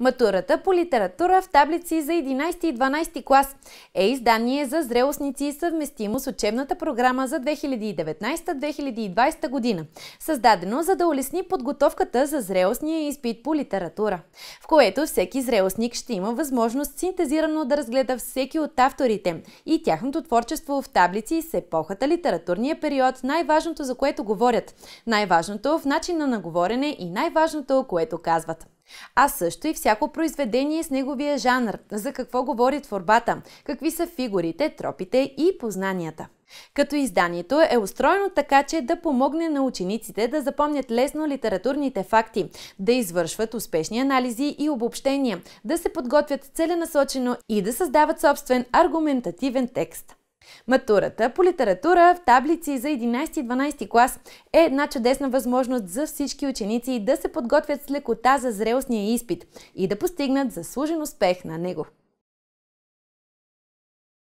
Матурата по литература в таблици за 11 и 12 клас е издание за зрелостници съвместимо с учебната програма за 2019-2020 година, създадено за да улесни подготовката за зрелостния изпит по литература, в което всеки зрелостник ще има възможност синтезирано да разгледа всеки от авторите и тяхното творчество в таблици с епохата, литературния период, най-важното за което говорят, най-важното в начина на говорене и най-важното, което казват а също и всяко произведение с неговия жанр, за какво говори творбата, какви са фигурите, тропите и познанията. Като изданието е устроено така, че да помогне на учениците да запомнят лесно литературните факти, да извършват успешни анализи и обобщения, да се подготвят целенасочено и да създават собствен аргументативен текст. Матурата по литература в таблици за 11 и 12 клас е една чудесна възможност за всички ученици да се подготвят с лекота за зрелостния изпит и да постигнат заслужен успех на него.